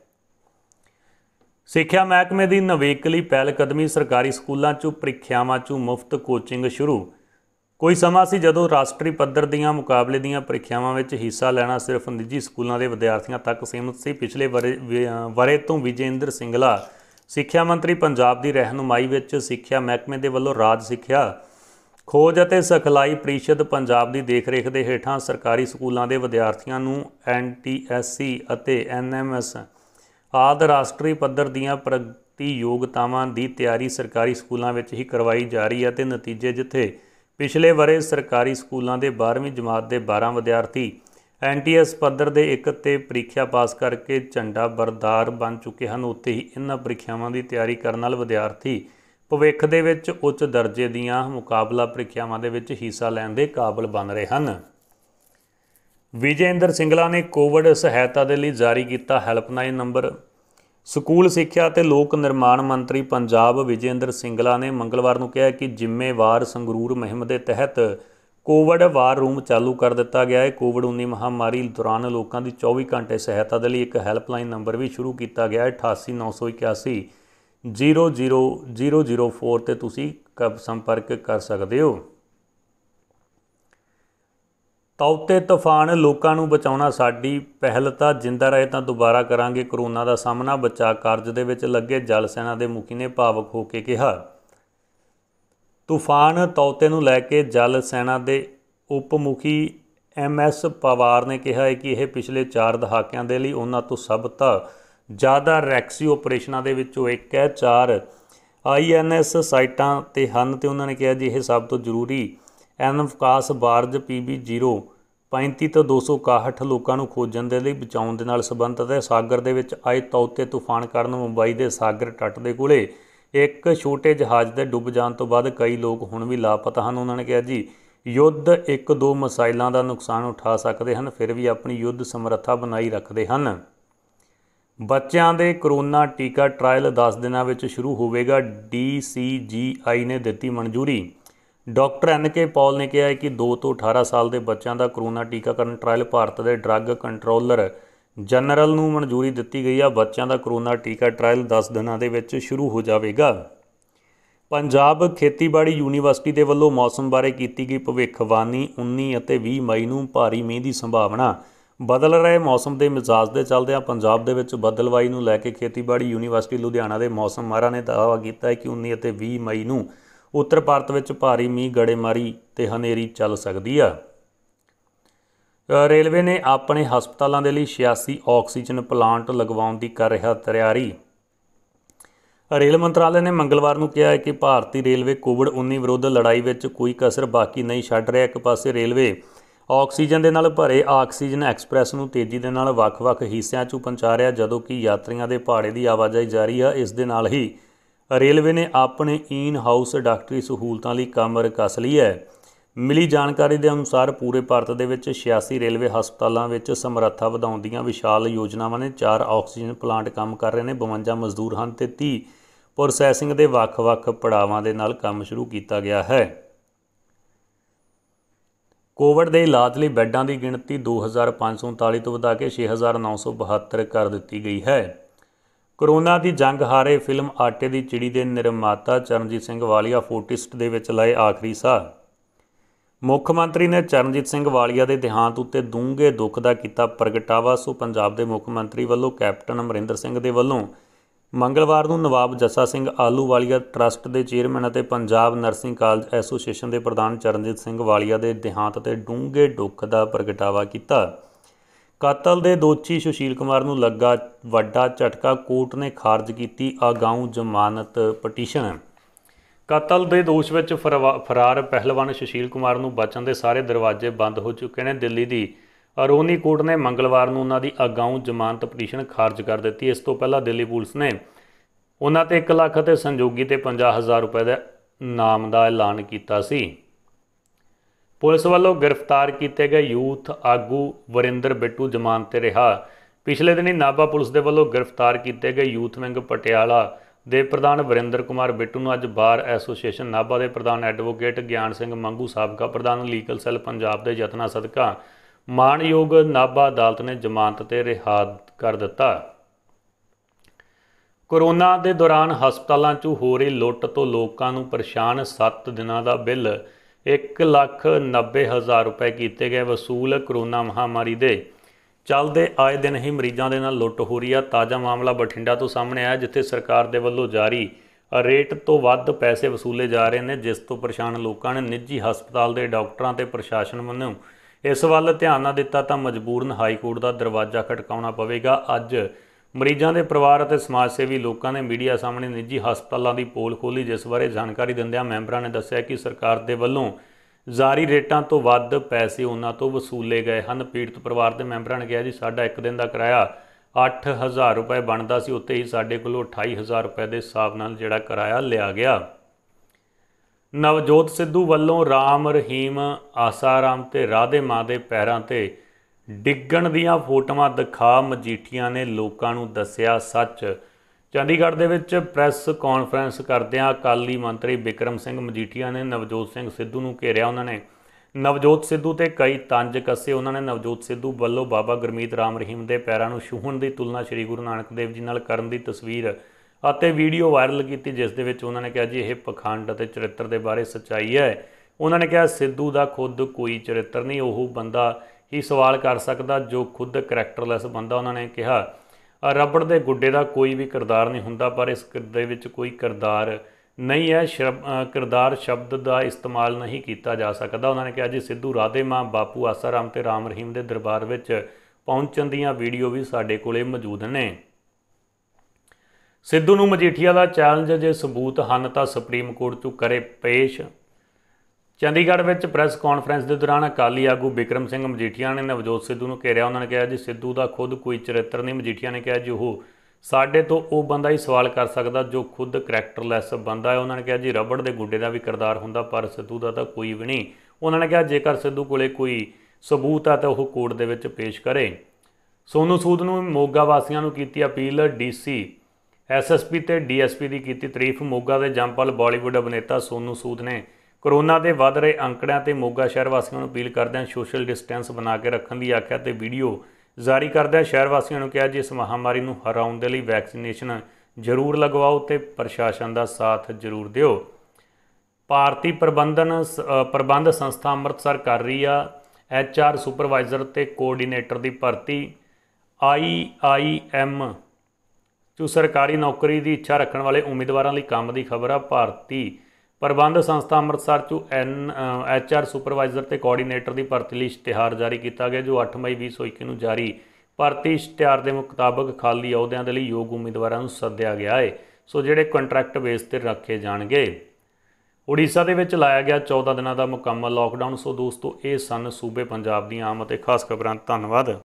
ਸਿੱਖਿਆ ਮਹਿਕਮੇ ਦੀ ਨਵੇਕਲੀ ਪਹਿਲ ਕਦਮੀ ਸਰਕਾਰੀ ਸਕੂਲਾਂ 'ਚ ਪ੍ਰੀਖਿਆਵਾਂ 'ਚ ਮੁਫਤ ਕੋਚਿੰਗ ਸ਼ੁਰੂ ਕੋਈ ਸਮਾਂ ਸੀ ਜਦੋਂ ਰਾਸ਼ਟਰੀ ਪੱਧਰ ਦੀਆਂ ਮੁਕਾਬਲੇ ਦੀਆਂ ਪ੍ਰੀਖਿਆਵਾਂ ਵਿੱਚ ਹਿੱਸਾ ਲੈਣਾ ਸਿਰਫ ਨਿੱਜੀ ਸਕੂਲਾਂ ਦੇ ਵਿਦਿਆਰਥੀਆਂ ਤੱਕ ਸੀਮਤ ਸੀ ਪਿਛਲੇ ਵਰੇ ਤੋਂ ਵਿਜੇਂਦਰ ਸਿੰਘਲਾ ਸਿੱਖਿਆ ਮੰਤਰੀ ਪੰਜਾਬ ਦੀ ਰਹਿਨੁਮਾਈ ਵਿੱਚ ਸਿੱਖਿਆ ਮਹਿਕਮੇ ਦੇ ਵੱਲੋਂ ਰਾਜ ਸਿੱਖਿਆ ਖੋਜ ਅਤੇ ਸਖਲਾਈ ਪ੍ਰੀਸ਼ਦ ਪੰਜਾਬ ਦੀ ਦੇਖਰੇਖ ਦੇ ਹੇਠਾਂ ਸਰਕਾਰੀ ਸਕੂਲਾਂ ਦੇ ਵਿਦਿਆਰਥੀਆਂ ਨੂੰ ਐਨਟੀਐਸਸੀ ਅਤੇ ਐਨਐਮਐਸ ਆਦ ਰਾਸ਼ਟਰੀ ਪੱਧਰ ਦੀਆਂ ਯੋਗਤਾਵਾਂ ਦੀ ਤਿਆਰੀ ਸਰਕਾਰੀ ਸਕੂਲਾਂ ਵਿੱਚ ਹੀ ਕਰਵਾਈ ਜਾ ਰਹੀ ਹੈ ਤੇ ਨਤੀਜੇ ਜਿੱਥੇ ਪਿਛਲੇ ਵਰੇ ਸਰਕਾਰੀ ਸਕੂਲਾਂ ਦੇ 12ਵੀਂ ਜਮਾਤ ਦੇ 12 ਵਿਦਿਆਰਥੀ ਐਨਟੀਐਸ ਪੱਧਰ ਦੇ ਇੱਕ ਤੇ ਪ੍ਰੀਖਿਆ ਪਾਸ ਕਰਕੇ ਝੰਡਾ ਬਰਦਾਰ ਬਣ ਚੁੱਕੇ ਹਨ ਉੱਥੇ ਹੀ ਇਹਨਾਂ ਪ੍ਰੀਖਿਆਵਾਂ ਦੀ ਤਿਆਰੀ ਕਰਨ ਨਾਲ ਵਿਦਿਆਰਥੀ ਭਵਿੱਖ ਦੇ ਵਿੱਚ ਉੱਚ ਦਰਜੇ ਦੀਆਂ ਮੁਕਾਬਲਾ ਪ੍ਰੀਖਿਆਵਾਂ ਦੇ ਵਿੱਚ ਹਿੱਸਾ ਲੈਣ ਦੇ ਕਾਬਲ ਬਣ ਰਹੇ ਹਨ ਵਿਜੇਂਦਰ ਸਿੰਗਲਾ ਨੇ ਕੋਵਿਡ ਸਹਾਇਤਾ ਦੇ ਲਈ ਜਾਰੀ ਕੀਤਾ ਹੈਲਪਲਾਈਨ ਨੰਬਰ ਸਕੂਲ ਸਿੱਖਿਆ ਤੇ ਲੋਕ ਨਿਰਮਾਣ ਮੰਤਰੀ ਪੰਜਾਬ ਵਿਜੇਂਦਰ ਸਿੰਗਲਾ ਨੇ ਮੰਗਲਵਾਰ ਨੂੰ ਕਿਹਾ ਕਿ ਜ਼ਿੰਮੇਵਾਰ ਸੰਗਰੂਰ ਮਹਿਮ ਦੇ ਤਹਿਤ ਕੋਵਿਡ ਵਾਰ ਰੂਮ ਚਾਲੂ ਕਰ ਦਿੱਤਾ ਗਿਆ ਹੈ ਕੋਵਿਡ-19 ਮਹਾਮਾਰੀ ਦੌਰਾਨ ਲੋਕਾਂ ਦੀ 24 ਘੰਟੇ ਸਹਾਇਤਾ ਦੇ ਲਈ ਇੱਕ ਹੈਲਪਲਾਈਨ ਨੰਬਰ ਵੀ ਸ਼ੁਰੂ ਕੀਤਾ ਗਿਆ ਹੈ 88981 00004 ਤੇ ਤੁਸੀਂ ਸੰਪਰਕ ਕਰ ਸਕਦੇ ਹੋ ਤੌਤੇ ਤੂਫਾਨ ਲੋਕਾਂ ਨੂੰ ਬਚਾਉਣਾ ਸਾਡੀ ਪਹਿਲ ਤਾਂ ਜਿੰਦਾ ਰਹੇ ਤਾਂ ਦੁਬਾਰਾ ਕਰਾਂਗੇ ਕਰੋਨਾ ਦਾ ਸਾਹਮਣਾ ਬਚਾਅ ਕਾਰਜ ਦੇ ਵਿੱਚ ਲੱਗੇ ਜਲ ਸੈਨਾ ਦੇ ਮੁਖੀ ਨੇ ਭਾਵਕ ਹੋ ਕੇ ਕਿਹਾ ਤੂਫਾਨ ਤੌਤੇ ਨੂੰ ਲੈ ਕੇ ਜਲ ਸੈਨਾ ਦੇ ਉਪ ਮੁਖੀ ਐਮ ਐਸ ਪਵਾਰ ਨੇ ਕਿਹਾ ਹੈ ਕਿ ਇਹ ਪਿਛਲੇ 4 ਦਹਾਕਿਆਂ ਦੇ ਲਈ ਉਹਨਾਂ ਤੋਂ ਸਭ ਤੋਂ ਜ਼ਿਆਦਾ ਰੈਕਸੀ ਆਪਰੇਸ਼ਨਾਂ ਦੇ ਵਿੱਚੋਂ ਇੱਕ ਹੈ ਚਾਰ ਆਈਐਨਐਸ ਸਾਈਟਾਂ ਤੇ ਹਨ ਤੇ ਉਹਨਾਂ ਨੇ ਕਿਹਾ ਜੀ ਇਹ ਸਭ ਤੋਂ ਜ਼ਰੂਰੀ ਐਨਫਕਾਸ ਬਾਰਜ ਪੀਬੀ 0 35 ਤੋਂ 261 ਲੋਕਾਂ ਨੂੰ ਖੋਜਣ ਦੇ ਲਈ ਬਚਾਉਣ ਦੇ ਨਾਲ ਸੰਬੰਧਤ ਹੈ ਸਾਗਰ ਦੇ ਵਿੱਚ ਆਏ ਤੌਤੇ ਤੂਫਾਨ ਕਾਰਨ ਮੁੰਬਈ ਦੇ ਸਾਗਰ ਟੱਟ ਦੇ ਕੋਲੇ ਇੱਕ ਛੋਟੇ ਜਹਾਜ਼ ਦੇ ਡੁੱਬ ਜਾਣ ਤੋਂ ਬਾਅਦ ਕਈ ਲੋਕ ਹੁਣ ਵੀ ਲਾਪਤਾ ਹਨ ਉਹਨਾਂ ਨੇ ਕਿਹਾ ਜੀ ਯੁੱਧ ਇੱਕ ਦੋ ਮਸਾਈਲਾਂ ਦਾ ਨੁਕਸਾਨ ਉਠਾ ਸਕਦੇ ਹਨ ਫਿਰ ਵੀ ਆਪਣੀ ਯੁੱਧ ਸਮਰੱਥਾ ਬਣਾਈ ਰੱਖਦੇ ਹਨ ਬੱਚਿਆਂ ਦੇ ਕਰੋਨਾ ਟੀਕਾ ਟ੍ਰਾਇਲ 10 ਦਿਨਾਂ ਵਿੱਚ ਸ਼ੁਰੂ ਹੋਵੇਗਾ ਡੀਸੀਜੀਆਈ ਨੇ ਦਿੱਤੀ ਮਨਜ਼ੂਰੀ ਡਾਕਟਰ ਐਨ ਕੇ ਪੌਲ ਨੇ ਕਿਹਾ ਕਿ 2 ਤੋਂ 18 ਸਾਲ ਦੇ ਬੱਚਿਆਂ ਦਾ ਕਰੋਨਾ ਟੀਕਾਕਰਨ ਟ੍ਰਾਇਲ ਭਾਰਤ ਦੇ ਡਰੱਗ ਕੰਟਰੋਲਰ ਜਨਰਲ ਨੂੰ ਮਨਜ਼ੂਰੀ ਦਿੱਤੀ ਗਈ ਆ ਬੱਚਿਆਂ ਦਾ ਕਰੋਨਾ ਟੀਕਾ ਟ੍ਰਾਇਲ 10 ਦਿਨਾਂ ਦੇ ਵਿੱਚ ਸ਼ੁਰੂ ਹੋ ਜਾਵੇਗਾ ਪੰਜਾਬ ਖੇਤੀਬਾੜੀ ਯੂਨੀਵਰਸਿਟੀ ਦੇ ਵੱਲੋਂ ਮੌਸਮ ਬਾਰੇ ਕੀਤੀ ਗਈ ਭਵਿੱਖਬਾਣੀ 19 ਅਤੇ 20 ਮਈ ਨੂੰ ਭਾਰੀ ਮੀਂਹ ਦੀ ਸੰਭਾਵਨਾ ਬਦਲ ਰਹੇ ਮੌਸਮ ਦੇ ਮਿਜ਼ਾਜ ਦੇ ਚੱਲਦਿਆਂ ਪੰਜਾਬ ਦੇ ਵਿੱਚ ਬਦਲਵਾਈ ਨੂੰ ਲੈ ਕੇ ਖੇਤੀਬਾੜੀ ਯੂਨੀਵਰਸਿਟੀ ਲੁਧਿਆਣਾ ਦੇ ਮੌਸਮ ਮਾਹਰਾਂ ਨੇ ਦਾਅਵਾ ਕੀਤਾ ਹੈ ਕਿ 19 ਅਤੇ 20 ਮਈ ਨੂੰ ਉੱਤਰ ਭਾਰਤ ਵਿੱਚ ਭਾਰੀ ਮੀਂਹ ਗੜੇਮਾਰੀ ਤੇ ਹਨੇਰੀ ਚੱਲ ਸਕਦੀ ਆ ਰੇਲਵੇ ਨੇ ਆਪਣੇ ਹਸਪਤਾਲਾਂ ਦੇ ਲਈ 86 ਆਕਸੀਜਨ ਪਲਾਂਟ ਲਗਵਾਉਣ ਦੀ ਕਰ ਰਿਹਾ ਤਿਆਰੀ ਰੇਲ ਮੰਤਰਾਲੇ ਨੇ ਮੰਗਲਵਾਰ ਨੂੰ ਕਿਹਾ ਹੈ ਕਿ ਭਾਰਤੀ ਰੇਲਵੇ ਕੋਵਿਡ-19 ਵਿਰੁੱਧ ਲੜਾਈ ਵਿੱਚ ਕੋਈ ਕਸਰ ਬਾਕੀ ਨਹੀਂ ਛੱਡ ਰਿਹਾ ਇੱਕ ਪਾਸੇ ਰੇਲਵੇ ਆਕਸੀਜਨ ਦੇ ਨਾਲ ਭਰੇ ਆਕਸੀਜਨ ਐਕਸਪ੍ਰੈਸ ਨੂੰ ਤੇਜ਼ੀ ਦੇ ਨਾਲ ਵੱਖ-ਵੱਖ ਹਿੱਸਿਆਂ 'ਚ ਪਹੁੰਚਾ ਰਿਹਾ ਜਦੋਂ ਕਿ ਯਾਤਰੀਆਂ ਦੇ ਭਾੜੇ ਦੀ ਆਵਾਜਾਈ ਜਾਰੀ ਆ ਇਸ ਦੇ ਨਾਲ ਹੀ ਰੇਲਵੇ ਨੇ ਆਪਣੇ ਇਨ ਹਾਊਸ ਡਾਕਟਰੀ ਸਹੂਲਤਾਂ ਲਈ ਕਮਰ ਰਕਸ ਲਈ ਹੈ ਮਿਲੀ ਜਾਣਕਾਰੀ ਦੇ ਅਨੁਸਾਰ ਪੂਰੇ ਭਾਰਤ ਦੇ ਵਿੱਚ 86 ਰੇਲਵੇ ਹਸਪਤਾਲਾਂ ਵਿੱਚ ਸਮਰੱਥਾ ਵਧਾਉਣ ਦੀਆਂ ਵਿਸ਼ਾਲ ਯੋਜਨਾਵਾਂ ਨੇ 4 ਆਕਸੀਜਨ ਪਲਾਂਟ ਕੰਮ ਕਰ ਰਹੇ ਨੇ 52 ਮਜ਼ਦੂਰ ਹਨ ਤੇ 30 ਪ੍ਰੋਸੈਸਿੰਗ ਦੇ ਵੱਖ-ਵੱਖ ਪੜਾਵਾਂ ਦੇ ਨਾਲ ਕੰਮ ਸ਼ੁਰੂ ਕੀਤਾ ਗਿਆ ਹੈ ਕੋਵਿਡ ਦੇ ਇਲਾਜ ਲਈ ਬੈੱਡਾਂ ਦੀ ਗਿਣਤੀ 2539 ਤੋਂ ਵਧਾ ਕੇ 6972 ਕਰ ਦਿੱਤੀ ਗਈ ਹੈ ਕਰੋਨਾ ਦੀ ਜੰਗ ਹਾਰੇ ਫਿਲਮ ਆਟੇ ਦੀ ਚਿੜੀ ਦੇ ਨਿਰਮਾਤਾ ਚਰਨਜੀਤ ਸਿੰਘ ਵਾਲੀਆ ਫੋਰਟਿਸਟ ਦੇ ਵਿੱਚ ਲਾਏ ਆਖਰੀ ਸਾਹ ਮੁੱਖ ਮੰਤਰੀ ਨੇ ਚਰਨਜੀਤ ਸਿੰਘ ਵਾਲੀਆ ਦੇ ਦਿਹਾਂਤ ਉੱਤੇ ਡੂੰਘੇ ਦੁੱਖ ਦਾ ਕੀਤਾ ਪ੍ਰਗਟਾਵਾ ਸੋ ਪੰਜਾਬ ਦੇ ਮੁੱਖ ਮੰਤਰੀ ਵੱਲੋਂ ਕੈਪਟਨ ਅਮਰਿੰਦਰ ਸਿੰਘ ਦੇ ਵੱਲੋਂ ਮੰਗਲਵਾਰ ਨੂੰ ਨਵਾਬ ਜੱਸਾ ਸਿੰਘ ਆਲੂਵਾਲੀਆ ਟਰਸਟ ਦੇ ਚੇਅਰਮੈਨ ਅਤੇ ਪੰਜਾਬ ਨਰਸਿੰਗ ਕਾਲਜ ਐਸੋਸੀਏਸ਼ਨ ਦੇ ਪ੍ਰਧਾਨ ਚਰਨਜੀਤ ਸਿੰਘ ਵਾਲੀਆ ਦੇ ਦੇਹਾਂਤ ਤੇ ਡੂੰਘੇ ਦੁੱਖ ਦਾ ਪ੍ਰਗਟਾਵਾ ਕੀਤਾ ਕਾਤਲ ਦੇ ਦੋਚੀ ਸੁਸ਼ੀਲ ਕੁਮਾਰ ਨੂੰ ਲੱਗਾ ਵੱਡਾ ਝਟਕਾ ਕੋਰਟ ਨੇ ਖਾਰਜ ਕੀਤੀ ਆਗਾਊਂ ਜ਼ਮਾਨਤ ਪਟੀਸ਼ਨ ਕਤਲ ਦੇ ਦੋਸ਼ ਵਿੱਚ ਫਰਾਰ ਪਹਿਲਵਾਨ ਸੁਸ਼ੀਲ ਕੁਮਾਰ ਨੂੰ ਬਚਣ ਦੇ ਸਾਰੇ ਦਰਵਾਜ਼ੇ ਬੰਦ ਹੋ ਚੁੱਕੇ ਨੇ ਦਿੱਲੀ ਦੀ ਰੋਨੀ ਕੋਰਟ ਨੇ ਮੰਗਲਵਾਰ ਨੂੰ ਉਹਨਾਂ ਦੀ ਅਗਾਊਂ ਜ਼ਮਾਨਤ ਪਟੀਸ਼ਨ ਖਾਰਜ ਕਰ ਦਿੱਤੀ ਇਸ ਤੋਂ ਪਹਿਲਾਂ ਦਿੱਲੀ ਪੁਲਿਸ ਨੇ ਉਹਨਾਂ ਤੇ 1 ਲੱਖ ਤੇ ਸੰਜੋਗੀ ਤੇ 50000 ਰੁਪਏ ਦਾ ਨਾਮ ਦਾ ਐਲਾਨ ਕੀਤਾ ਸੀ ਪੁਲਿਸ ਵੱਲੋਂ ਗ੍ਰਿਫਤਾਰ ਕੀਤੇ ਗਏ ਯੂਥ ਆਗੂ ਵਰਿੰਦਰ ਬਿੱਟੂ ਜ਼ਮਾਨਤ ਤੇ ਰਿਹਾ ਪਿਛਲੇ ਦਿਨੀ ਨਾਭਾ ਪੁਲਿਸ ਦੇ ਵੱਲੋਂ ਗ੍ਰਿਫਤਾਰ ਕੀਤੇ ਗਏ ਯੂਥ ਵਿੰਗ ਪਟਿਆਲਾ ਦੇ ਪ੍ਰਧਾਨ ਵਰਿੰਦਰ ਕੁਮਾਰ ਬਿੱਟੂ ਨੂੰ ਅੱਜ ਬਾਰ ਐਸੋਸੀਏਸ਼ਨ ਨਾਭਾ ਦੇ ਪ੍ਰਧਾਨ ਐਡਵੋਕੇਟ ਗਿਆਨ ਸਿੰਘ ਮੰਗੂ ਸਾਬਕਾ ਪ੍ਰਧਾਨ ਲੀਗਲ ਸੈੱਲ ਪੰਜਾਬ ਦੇ ਯਤਨਾ ਸਦਕਾ ਮਾਨਯੋਗ ਨਾਬਾ ਅਦਾਲਤ ਨੇ ਜ਼ਮਾਨਤ ਤੇ ਰਿਹਾ ਕਰ ਦਿੱਤਾ ਕੋਰੋਨਾ ਦੇ ਦੌਰਾਨ ਹਸਪਤਾਲਾਂ 'ਚ ਹੋ ਰਹੀ ਲੁੱਟ ਤੋਂ ਲੋਕਾਂ ਨੂੰ ਪਰੇਸ਼ਾਨ 7 ਦਿਨਾਂ ਦਾ ਬਿੱਲ 1,90,000 ਰੁਪਏ ਕੀਤੇ ਗਏ ਵਸੂਲ ਕੋਰੋਨਾ ਮਹਾਮਾਰੀ ਦੇ ਚੱਲਦੇ ਆਏ ਦਿਨ ਹੀ ਮਰੀਜ਼ਾਂ ਦੇ ਨਾਲ ਲੁੱਟ ਹੋ ਰਹੀ ਆ ਤਾਜ਼ਾ ਮਾਮਲਾ ਬਠਿੰਡਾ ਤੋਂ ਸਾਹਮਣੇ ਆਇਆ ਜਿੱਥੇ ਸਰਕਾਰ ਦੇ ਵੱਲੋਂ ਜਾਰੀ ਰੇਟ ਤੋਂ ਵੱਧ ਪੈਸੇ ਵਸੂਲੇ ਜਾ ਰਹੇ ਨੇ ਜਿਸ ਤੋਂ ਪਰੇਸ਼ਾਨ ਲੋਕਾਂ ਨੇ ਨਿੱਜੀ ਹਸਪਤਾਲ ਦੇ ਡਾਕਟਰਾਂ ਤੇ ਪ੍ਰਸ਼ਾਸਨ ਵੱਲੋਂ ਇਸ ਵੱਲ ਧਿਆਨ ਨਾ ਦਿੱਤਾ ਤਾਂ ਮਜਬੂਰਨ ਹਾਈ ਕੋਰਟ ਦਾ ਦਰਵਾਜ਼ਾ ਖਟਕਾਉਣਾ ਪਵੇਗਾ ਅੱਜ ਮਰੀਜ਼ਾਂ ਦੇ ਪਰਿਵਾਰ ਅਤੇ ਸਮਾਜ ਸੇਵੀ ਲੋਕਾਂ ਨੇ ਮੀਡੀਆ ਸਾਹਮਣੇ ਨਿੱਜੀ ਹਸਪਤਾਲਾਂ ਦੀ ਪੋਲ ਖੋਲੀ ਜਿਸ ਬਾਰੇ ਜਾਣਕਾਰੀ ਦਿੰਦਿਆਂ ਮੈਂਬਰਾਂ ਨੇ ਦੱਸਿਆ ਕਿ ਸਰਕਾਰ ਦੇ ਵੱਲੋਂ ਜ਼ਾਰੀ ਰੇਟਾਂ ਤੋਂ ਵੱਧ ਪੈਸੇ ਉਹਨਾਂ ਤੋਂ ਵਸੂਲੇ ਗਏ ਹਨ ਪੀੜਤ ਪਰਿਵਾਰ ਦੇ ਮੈਂਬਰਾਂ ਨੇ ਕਿਹਾ ਜੀ ਸਾਡਾ ਇੱਕ ਦਿਨ ਦਾ ਕਿਰਾਇਆ 8000 ਰੁਪਏ ਬਣਦਾ ਸੀ ਉੱਤੇ ਹੀ ਸਾਡੇ ਕੋਲੋਂ 28000 ਰੁਪਏ ਦੇ ਹਿਸਾਬ ਨਾਲ ਜਿਹੜਾ ਕਿਰਾਇਆ ਲਿਆ ਗਿਆ ਨਵਜੋਤ ਸਿੱਧੂ ਵੱਲੋਂ ਰਾਮ ਰਹੀਮ ਆਸਾਰਾਮ ਤੇ ਰਾਧੇ ਮਾਂ ਦੇ ਪੈਰਾਂ ਤੇ ਡਿੱਗਣ ਦੀਆਂ ਫੋਟੋਆਂ ਦਿਖਾ ਮਜੀਠੀਆਂ ਨੇ ਲੋਕਾਂ ਨੂੰ ਦੱਸਿਆ ਸੱਚ ਚੰਡੀਗੜ੍ਹ ਦੇ ਵਿੱਚ ਪ੍ਰੈਸ ਕਾਨਫਰੰਸ ਕਰਦਿਆਂ ਅਕਾਲੀ ਮੰਤਰੀ ਵਿਕਰਮ ਸਿੰਘ ਮਜੀਠੀਆਂ ਨੇ ਨਵਜੋਤ ਸਿੰਘ ਸਿੱਧੂ ਨੂੰ ਘੇਰਿਆ ਉਹਨਾਂ ਨੇ ਨਵਜੋਤ ਸਿੱਧੂ ਤੇ ਕਈ ਤੰਜ ਕੱਸੇ ਉਹਨਾਂ ਨੇ ਨਵਜੋਤ ਸਿੱਧੂ ਵੱਲੋਂ ਬਾਬਾ ਗੁਰਮੀਤ ਰਾਮ ਰਹੀਮ ਦੇ ਪੈਰਾਂ ਨੂੰ ਛੂਹਣ ਦੀ ਤੁਲਨਾ ਸ੍ਰੀ ਗੁਰੂ ਨਾਨਕ ਦੇਵ ਜੀ ਨਾਲ ਕਰਨ ਦੀ ਤਸਵੀਰ ਅਤੇ ਵੀਡੀਓ ਵਾਇਰਲ ਕੀਤੀ ਜਿਸ ਦੇ ਵਿੱਚ ਉਹਨਾਂ ਨੇ ਕਿਹਾ ਜੀ ਇਹ ਪਖੰਡ ਅਤੇ ਚਰਿੱਤਰ ਦੇ ਬਾਰੇ ਸੱਚਾਈ ਹੈ ਉਹਨਾਂ ਨੇ ਕਿਹਾ ਸਿੱਧੂ ਦਾ ਖੁਦ ਕੋਈ ਚਰਿੱਤਰ ਨਹੀਂ ਉਹ ਬੰਦਾ ਹੀ ਸਵਾਲ ਕਰ ਸਕਦਾ ਜੋ ਖੁਦ ਕੈਰੈਕਟਰਲੈਸ ਬੰਦਾ ਉਹਨਾਂ ਨੇ ਕਿਹਾ ਰਬੜ ਦੇ ਗੁੱਡੇ ਦਾ ਕੋਈ ਵੀ ਕਿਰਦਾਰ ਨਹੀਂ ਹੁੰਦਾ ਪਰ ਇਸ ਦੇ ਵਿੱਚ ਕੋਈ ਕਿਰਦਾਰ ਨਹੀਂ ਹੈ ਕਿਰਦਾਰ ਸ਼ਬਦ ਦਾ ਇਸਤੇਮਾਲ ਨਹੀਂ ਕੀਤਾ ਜਾ ਸਕਦਾ ਉਹਨਾਂ ਨੇ ਕਿਹਾ ਜੀ ਸਿੱਧੂ ਰਾਧੇ ਮਾਂ ਬਾਪੂ ਆਸਾ ਰਾਮ ਤੇ ਰਾਮ ਰਹੀਮ ਦੇ ਦਰਬਾਰ ਵਿੱਚ ਪਹੁੰਚਣ ਦੀਆਂ ਵੀਡੀਓ ਵੀ ਸਾਡੇ ਕੋਲੇ ਮੌਜੂਦ ਨੇ ਸਿੱਧੂ ਨੂੰ ਮਜੀਠੀਆ ਦਾ ਚੈਲੰਜ ਜੇ ਸਬੂਤ ਹਨ ਤਾਂ ਸੁਪਰੀਮ ਕੋਰਟ 'ਚ ਕਰੇ ਪੇਸ਼ ਚੰਡੀਗੜ੍ਹ ਵਿੱਚ ਪ੍ਰੈਸ ਕਾਨਫਰੰਸ ਦੇ ਦੌਰਾਨ ਅਕਾਲੀ ਆਗੂ ਵਿਕਰਮ ਸਿੰਘ ਮਜੀਠੀਆ ਨੇ ਨਵਜੋਤ ਸਿੱਧੂ ਨੂੰ ਘੇਰਿਆ ਉਹਨਾਂ ਨੇ ਕਿਹਾ ਜੀ ਸਿੱਧੂ ਦਾ ਖੁਦ ਕੋਈ ਚਰਿੱਤਰ ਨਹੀਂ ਮਜੀਠੀਆ ਨੇ ਕਿਹਾ ਜੀ ਉਹ ਸਾਡੇ ਤੋਂ ਉਹ ਬੰਦਾ ਹੀ ਸਵਾਲ ਕਰ ਸਕਦਾ ਜੋ ਖੁਦ ਕੈਰੈਕਟਰਲੈਸ ਬੰਦਾ ਹੈ ਉਹਨਾਂ ਨੇ ਕਿਹਾ ਜੀ ਰਬੜ ਦੇ ਗੁੱਡੇ ਦਾ ਵੀ ਕਿਰਦਾਰ ਹੁੰਦਾ ਪਰ ਸਿੱਧੂ ਦਾ ਤਾਂ ਕੋਈ ਵੀ ਨਹੀਂ ਉਹਨਾਂ ਨੇ ਕਿਹਾ ਜੇਕਰ ਸਿੱਧੂ ਕੋਲੇ ਕੋਈ ਸਬੂਤ ਆ ਤਾਂ ਉਹ ਕੋਰਟ ਦੇ ਵਿੱਚ ਪੇਸ਼ ਕਰੇ ਸੋਨੂ ਸੂਦ ਨੂੰ ਮੋਗਾ ਵਾਸੀਆਂ ਨੂੰ ਕੀਤੀ ਅਪੀਲ ਡੀਸੀ ਐਸਐਸਪੀ ਤੇ ਡੀਐਸਪੀ ਦੀ ਕੀਤੀ ਤਾਰੀਫ ਮੋਗਾ ਦੇ ਜੰਪਲ ਬਾਲੀਵੁੱਡ ਅਭਿਨੇਤਾ ਸੋਨੂ ਸੂਦ ਨੇ ਕਰੋਨਾ ਦੇ ਵੱਧ ਰਹੇ ਅੰਕੜਿਆਂ ਤੇ ਮੋਗਾ ਸ਼ਹਿਰ ਵਾਸੀਆਂ ਨੂੰ ਅਪੀਲ ਕਰਦਿਆਂ ਸੋਸ਼ਲ ਡਿਸਟੈਂਸ ਬਣਾ ਕੇ ਰੱਖਣ ਦੀ ਆਖਿਆ ਤੇ ਵੀਡੀਓ ਜਾਰੀ ਕਰਦਿਆਂ ਸ਼ਹਿਰ ਵਾਸੀਆਂ ਨੂੰ ਕਿਹਾ ਜੇ ਇਸ ਮਹਾਮਾਰੀ ਨੂੰ ਹਰਾਉਣ ਦੇ ਲਈ ਵੈਕਸੀਨੇਸ਼ਨ ਜ਼ਰੂਰ ਲਗਵਾਓ ਤੇ ਪ੍ਰਸ਼ਾਸਨ ਦਾ ਸਾਥ ਜ਼ਰੂਰ ਦਿਓ ਭਾਰਤੀ ਪ੍ਰਬੰਧਨ ਪ੍ਰਬੰਧ ਸੰਸਥਾ ਅੰਮ੍ਰਿਤਸਰ ਕਰ ਰਹੀ ਆ ਐਚਆਰ ਸੁਪਰਵਾਈਜ਼ਰ ਤੇ ਕੋਆਰਡੀਨੇਟਰ ਦੀ ਭਰਤੀ ਆਈਆਈਐਮ ਜੋ ਸਰਕਾਰੀ ਨੌਕਰੀ ਦੀ ਇੱਛਾ ਰੱਖਣ ਵਾਲੇ ਉਮੀਦਵਾਰਾਂ ਲਈ ਕੰਮ ਦੀ ਖਬਰ ਆ ਭਾਰਤੀ ਪ੍ਰਬੰਧ ਸੰਸਥਾ ਅੰਮ੍ਰਿਤਸਰ ਚੋਂ ਐਨ ਐਚਆਰ ਸੁਪਰਵਾਈਜ਼ਰ ਤੇ ਕੋਆਰਡੀਨੇਟਰ ਦੀ ਭਰਤੀ ਲਈ ਇਸ਼ਤਿਹਾਰ ਜਾਰੀ ਕੀਤਾ ਗਿਆ ਜੋ 8 ਮਈ 2021 ਨੂੰ ਜਾਰੀ ਭਰਤੀ ਇਸ਼ਤਿਹਾਰ ਦੇ ਮੁਤਾਬਕ ਖਾਲੀ ਅਹੁਦਿਆਂ ਦੇ ਲਈ ਯੋਗ ਉਮੀਦਵਾਰਾਂ ਨੂੰ ਸੱਦਿਆ ਗਿਆ ਹੈ ਸੋ ਜਿਹੜੇ ਕੰਟਰੈਕਟ ਬੇਸ ਤੇ ਰੱਖੇ ਜਾਣਗੇ ਉੜੀਸਾ ਦੇ ਵਿੱਚ ਲਾਇਆ ਗਿਆ 14 ਦਿਨਾਂ ਦਾ ਮੁਕੰਮਲ ਲਾਕਡਾਊਨ ਸੋ ਦੋਸਤੋ ਇਹ ਸਨ ਸੂਬੇ ਪੰਜਾਬ ਦੀਆਂ ਆਮ ਅਤੇ ਖਾਸ ਖਬਰਾਂ ਧੰਨਵਾਦ